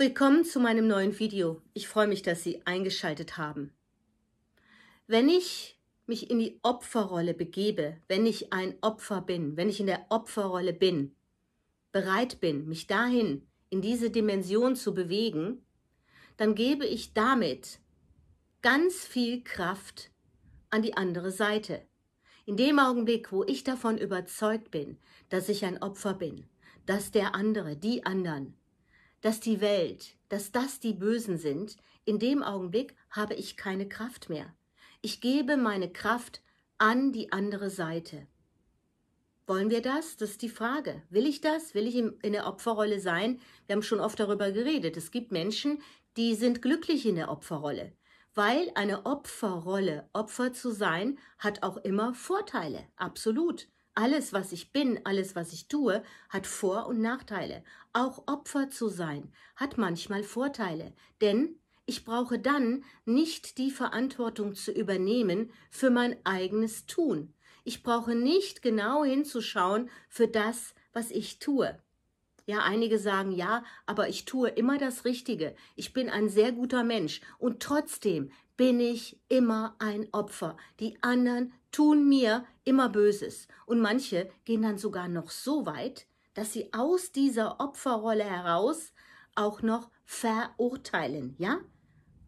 Willkommen zu meinem neuen Video. Ich freue mich, dass Sie eingeschaltet haben. Wenn ich mich in die Opferrolle begebe, wenn ich ein Opfer bin, wenn ich in der Opferrolle bin, bereit bin, mich dahin, in diese Dimension zu bewegen, dann gebe ich damit ganz viel Kraft an die andere Seite. In dem Augenblick, wo ich davon überzeugt bin, dass ich ein Opfer bin, dass der andere, die anderen, dass die Welt, dass das die Bösen sind, in dem Augenblick habe ich keine Kraft mehr. Ich gebe meine Kraft an die andere Seite. Wollen wir das? Das ist die Frage. Will ich das? Will ich in der Opferrolle sein? Wir haben schon oft darüber geredet. Es gibt Menschen, die sind glücklich in der Opferrolle, weil eine Opferrolle, Opfer zu sein, hat auch immer Vorteile. Absolut. Alles, was ich bin, alles, was ich tue, hat Vor- und Nachteile. Auch Opfer zu sein hat manchmal Vorteile, denn ich brauche dann nicht die Verantwortung zu übernehmen für mein eigenes Tun. Ich brauche nicht genau hinzuschauen für das, was ich tue. Ja, einige sagen ja, aber ich tue immer das Richtige. Ich bin ein sehr guter Mensch und trotzdem bin ich immer ein Opfer. Die anderen tun mir immer Böses. Und manche gehen dann sogar noch so weit, dass sie aus dieser Opferrolle heraus auch noch verurteilen, ja?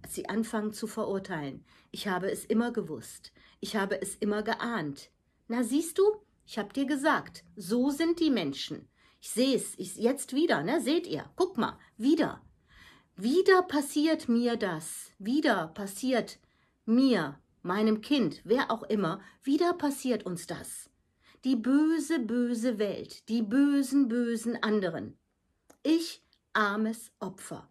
Sie anfangen zu verurteilen. Ich habe es immer gewusst. Ich habe es immer geahnt. Na siehst du, ich habe dir gesagt, so sind die Menschen. Ich sehe es ich, jetzt wieder, ne? Seht ihr? Guck mal, wieder. Wieder passiert mir das. Wieder passiert mir meinem Kind, wer auch immer, wieder passiert uns das. Die böse, böse Welt, die bösen, bösen anderen. Ich armes Opfer.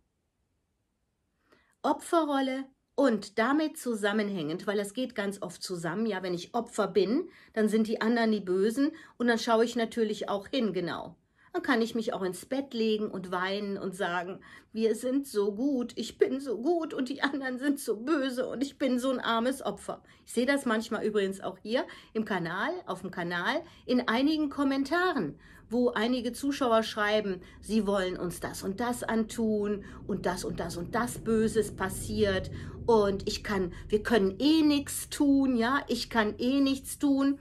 Opferrolle und damit zusammenhängend, weil das geht ganz oft zusammen, ja, wenn ich Opfer bin, dann sind die anderen die Bösen und dann schaue ich natürlich auch hin, genau. Dann kann ich mich auch ins Bett legen und weinen und sagen, wir sind so gut, ich bin so gut und die anderen sind so böse und ich bin so ein armes Opfer. Ich sehe das manchmal übrigens auch hier im Kanal, auf dem Kanal, in einigen Kommentaren, wo einige Zuschauer schreiben, sie wollen uns das und das antun und das und das und das Böses passiert und ich kann, wir können eh nichts tun, ja, ich kann eh nichts tun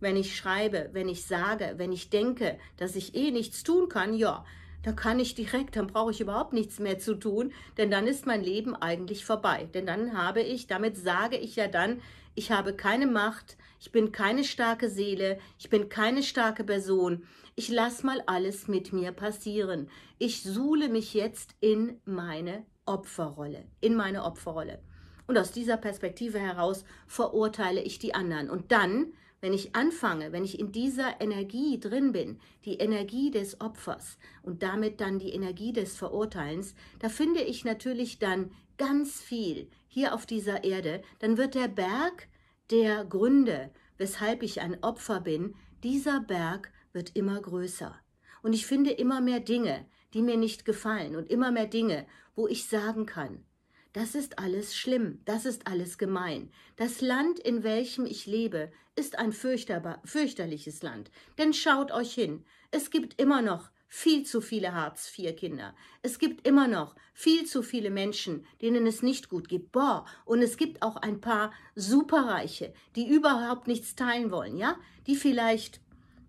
wenn ich schreibe, wenn ich sage, wenn ich denke, dass ich eh nichts tun kann, ja, dann kann ich direkt, dann brauche ich überhaupt nichts mehr zu tun, denn dann ist mein Leben eigentlich vorbei. Denn dann habe ich, damit sage ich ja dann, ich habe keine Macht, ich bin keine starke Seele, ich bin keine starke Person. Ich lass mal alles mit mir passieren. Ich suhle mich jetzt in meine Opferrolle, in meine Opferrolle. Und aus dieser Perspektive heraus verurteile ich die anderen. Und dann wenn ich anfange, wenn ich in dieser Energie drin bin, die Energie des Opfers und damit dann die Energie des Verurteilens, da finde ich natürlich dann ganz viel hier auf dieser Erde, dann wird der Berg der Gründe, weshalb ich ein Opfer bin, dieser Berg wird immer größer. Und ich finde immer mehr Dinge, die mir nicht gefallen und immer mehr Dinge, wo ich sagen kann, das ist alles schlimm, das ist alles gemein. Das Land, in welchem ich lebe, ist ein fürchterliches Land. Denn schaut euch hin, es gibt immer noch viel zu viele Hartz-IV-Kinder. Es gibt immer noch viel zu viele Menschen, denen es nicht gut geht. Boah, und es gibt auch ein paar Superreiche, die überhaupt nichts teilen wollen, ja? Die vielleicht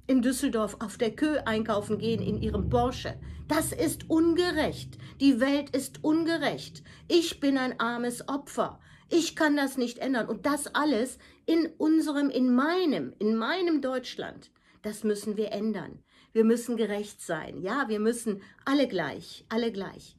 in Düsseldorf auf der Kö einkaufen gehen in ihrem Porsche. Das ist ungerecht. Die Welt ist ungerecht. Ich bin ein armes Opfer. Ich kann das nicht ändern. Und das alles in unserem, in meinem, in meinem Deutschland. Das müssen wir ändern. Wir müssen gerecht sein. Ja, wir müssen alle gleich, alle gleich.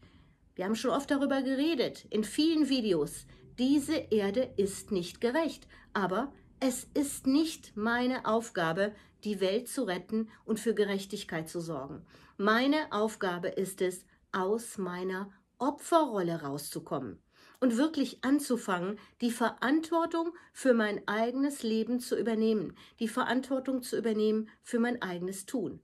Wir haben schon oft darüber geredet, in vielen Videos. Diese Erde ist nicht gerecht. Aber es ist nicht meine Aufgabe, die Welt zu retten und für Gerechtigkeit zu sorgen. Meine Aufgabe ist es, aus meiner Opferrolle rauszukommen und wirklich anzufangen, die Verantwortung für mein eigenes Leben zu übernehmen, die Verantwortung zu übernehmen für mein eigenes Tun.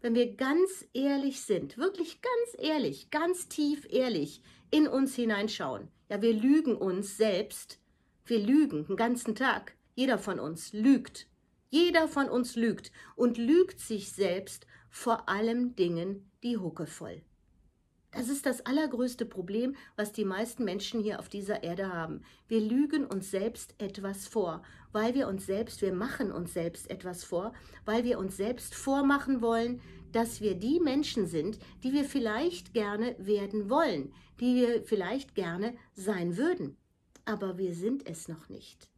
Wenn wir ganz ehrlich sind, wirklich ganz ehrlich, ganz tief ehrlich in uns hineinschauen, ja, wir lügen uns selbst, wir lügen den ganzen Tag, jeder von uns lügt jeder von uns lügt und lügt sich selbst vor allem Dingen die Hucke voll. Das ist das allergrößte Problem, was die meisten Menschen hier auf dieser Erde haben. Wir lügen uns selbst etwas vor, weil wir uns selbst, wir machen uns selbst etwas vor, weil wir uns selbst vormachen wollen, dass wir die Menschen sind, die wir vielleicht gerne werden wollen, die wir vielleicht gerne sein würden. Aber wir sind es noch nicht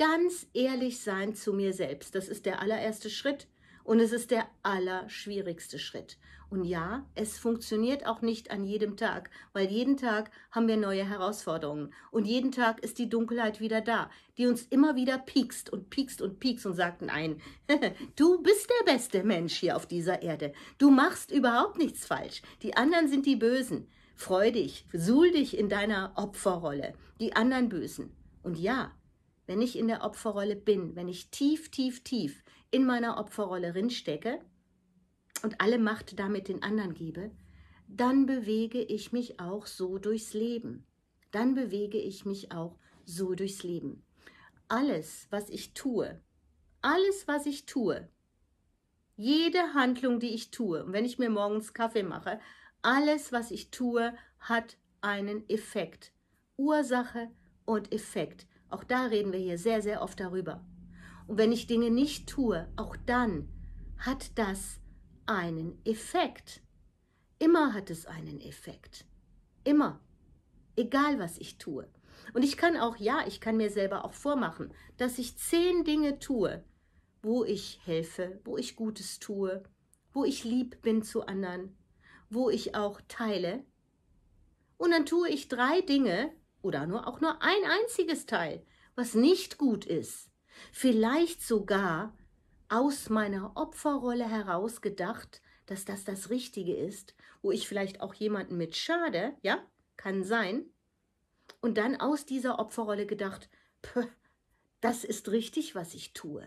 ganz ehrlich sein zu mir selbst. Das ist der allererste Schritt und es ist der allerschwierigste Schritt. Und ja, es funktioniert auch nicht an jedem Tag, weil jeden Tag haben wir neue Herausforderungen und jeden Tag ist die Dunkelheit wieder da, die uns immer wieder piekst und piekst und piekst und sagt, nein, du bist der beste Mensch hier auf dieser Erde. Du machst überhaupt nichts falsch. Die anderen sind die Bösen. Freu dich, suhl dich in deiner Opferrolle, die anderen Bösen. Und ja, wenn ich in der Opferrolle bin, wenn ich tief, tief, tief in meiner Opferrolle rinstecke und alle Macht damit den anderen gebe, dann bewege ich mich auch so durchs Leben. Dann bewege ich mich auch so durchs Leben. Alles, was ich tue, alles, was ich tue, jede Handlung, die ich tue, und wenn ich mir morgens Kaffee mache, alles, was ich tue, hat einen Effekt. Ursache und Effekt. Auch da reden wir hier sehr, sehr oft darüber. Und wenn ich Dinge nicht tue, auch dann hat das einen Effekt. Immer hat es einen Effekt. Immer. Egal, was ich tue. Und ich kann auch, ja, ich kann mir selber auch vormachen, dass ich zehn Dinge tue, wo ich helfe, wo ich Gutes tue, wo ich lieb bin zu anderen, wo ich auch teile. Und dann tue ich drei Dinge, oder nur auch nur ein einziges Teil, was nicht gut ist, vielleicht sogar aus meiner Opferrolle heraus gedacht, dass das das Richtige ist, wo ich vielleicht auch jemanden mit schade, ja, kann sein, und dann aus dieser Opferrolle gedacht, pö, das ist richtig, was ich tue.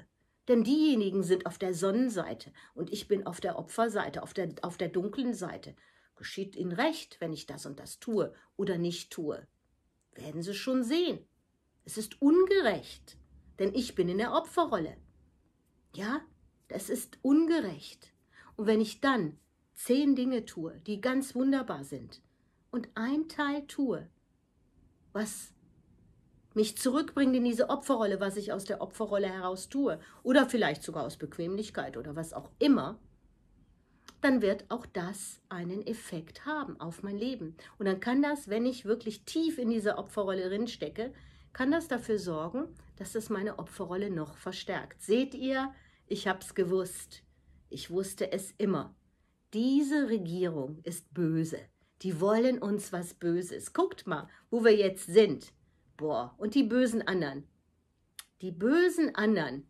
Denn diejenigen sind auf der Sonnenseite und ich bin auf der Opferseite, auf der, auf der dunklen Seite. Geschieht ihnen recht, wenn ich das und das tue oder nicht tue. Werden Sie schon sehen. Es ist ungerecht, denn ich bin in der Opferrolle. Ja, das ist ungerecht. Und wenn ich dann zehn Dinge tue, die ganz wunderbar sind, und ein Teil tue, was mich zurückbringt in diese Opferrolle, was ich aus der Opferrolle heraus tue, oder vielleicht sogar aus Bequemlichkeit oder was auch immer, dann wird auch das einen Effekt haben auf mein Leben. Und dann kann das, wenn ich wirklich tief in dieser Opferrolle stecke, kann das dafür sorgen, dass das meine Opferrolle noch verstärkt. Seht ihr, ich hab's gewusst. Ich wusste es immer. Diese Regierung ist böse. Die wollen uns was Böses. Guckt mal, wo wir jetzt sind. Boah, und die bösen anderen. Die bösen anderen,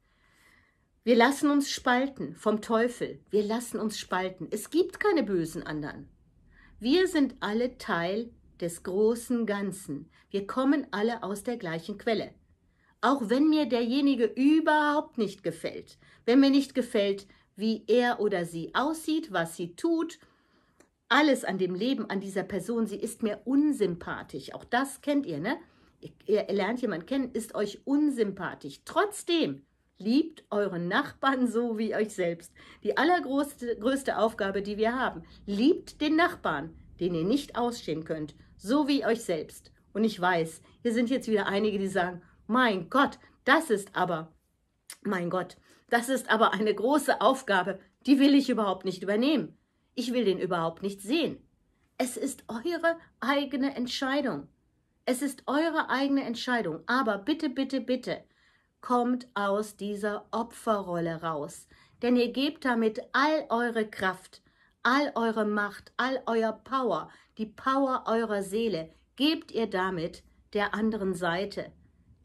wir lassen uns spalten vom Teufel. Wir lassen uns spalten. Es gibt keine bösen anderen. Wir sind alle Teil des großen Ganzen. Wir kommen alle aus der gleichen Quelle. Auch wenn mir derjenige überhaupt nicht gefällt, wenn mir nicht gefällt, wie er oder sie aussieht, was sie tut, alles an dem Leben, an dieser Person, sie ist mir unsympathisch. Auch das kennt ihr, ne? Ihr lernt jemanden kennen, ist euch unsympathisch. Trotzdem Liebt euren Nachbarn so wie euch selbst. Die allergrößte Aufgabe, die wir haben. Liebt den Nachbarn, den ihr nicht ausstehen könnt, so wie euch selbst. Und ich weiß, hier sind jetzt wieder einige, die sagen, mein Gott, das ist aber, mein Gott, das ist aber eine große Aufgabe, die will ich überhaupt nicht übernehmen. Ich will den überhaupt nicht sehen. Es ist eure eigene Entscheidung. Es ist eure eigene Entscheidung. Aber bitte, bitte, bitte, kommt aus dieser Opferrolle raus, denn ihr gebt damit all eure Kraft, all eure Macht, all euer Power, die Power eurer Seele, gebt ihr damit der anderen Seite,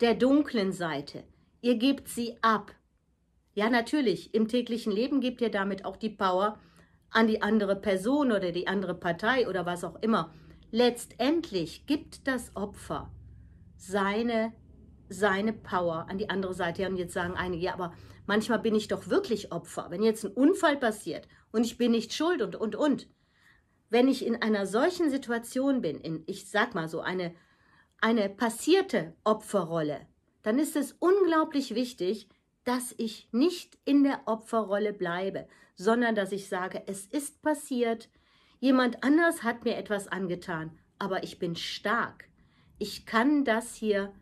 der dunklen Seite. Ihr gebt sie ab. Ja, natürlich, im täglichen Leben gebt ihr damit auch die Power an die andere Person oder die andere Partei oder was auch immer. Letztendlich gibt das Opfer seine seine Power an die andere Seite. und jetzt sagen einige, ja, aber manchmal bin ich doch wirklich Opfer. Wenn jetzt ein Unfall passiert und ich bin nicht schuld und, und, und. Wenn ich in einer solchen Situation bin, in, ich sag mal so, eine, eine passierte Opferrolle, dann ist es unglaublich wichtig, dass ich nicht in der Opferrolle bleibe, sondern dass ich sage, es ist passiert, jemand anders hat mir etwas angetan, aber ich bin stark. Ich kann das hier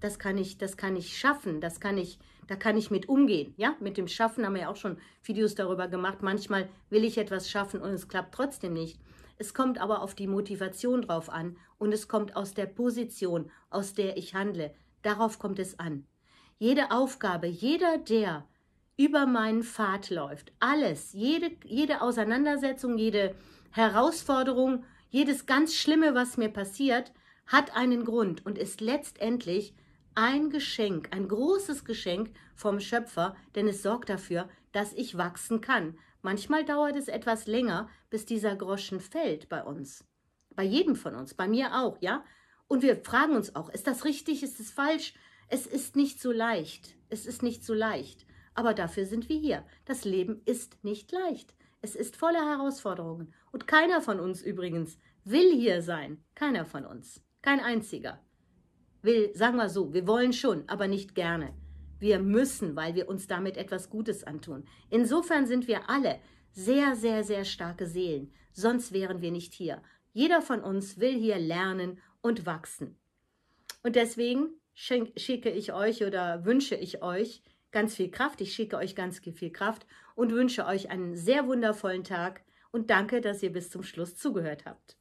das kann ich, das kann ich schaffen, das kann ich, da kann ich mit umgehen. Ja, mit dem Schaffen haben wir ja auch schon Videos darüber gemacht. Manchmal will ich etwas schaffen und es klappt trotzdem nicht. Es kommt aber auf die Motivation drauf an und es kommt aus der Position, aus der ich handle. Darauf kommt es an. Jede Aufgabe, jeder, der über meinen Pfad läuft, alles, jede, jede Auseinandersetzung, jede Herausforderung, jedes ganz Schlimme, was mir passiert, hat einen Grund und ist letztendlich ein Geschenk, ein großes Geschenk vom Schöpfer, denn es sorgt dafür, dass ich wachsen kann. Manchmal dauert es etwas länger, bis dieser Groschen fällt bei uns. Bei jedem von uns, bei mir auch, ja? Und wir fragen uns auch, ist das richtig, ist es falsch? Es ist nicht so leicht. Es ist nicht so leicht. Aber dafür sind wir hier. Das Leben ist nicht leicht. Es ist voller Herausforderungen. Und keiner von uns übrigens will hier sein. Keiner von uns. Kein einziger will, sagen wir so, wir wollen schon, aber nicht gerne. Wir müssen, weil wir uns damit etwas Gutes antun. Insofern sind wir alle sehr, sehr, sehr starke Seelen, sonst wären wir nicht hier. Jeder von uns will hier lernen und wachsen. Und deswegen schicke ich euch oder wünsche ich euch ganz viel Kraft. Ich schicke euch ganz viel Kraft und wünsche euch einen sehr wundervollen Tag und danke, dass ihr bis zum Schluss zugehört habt.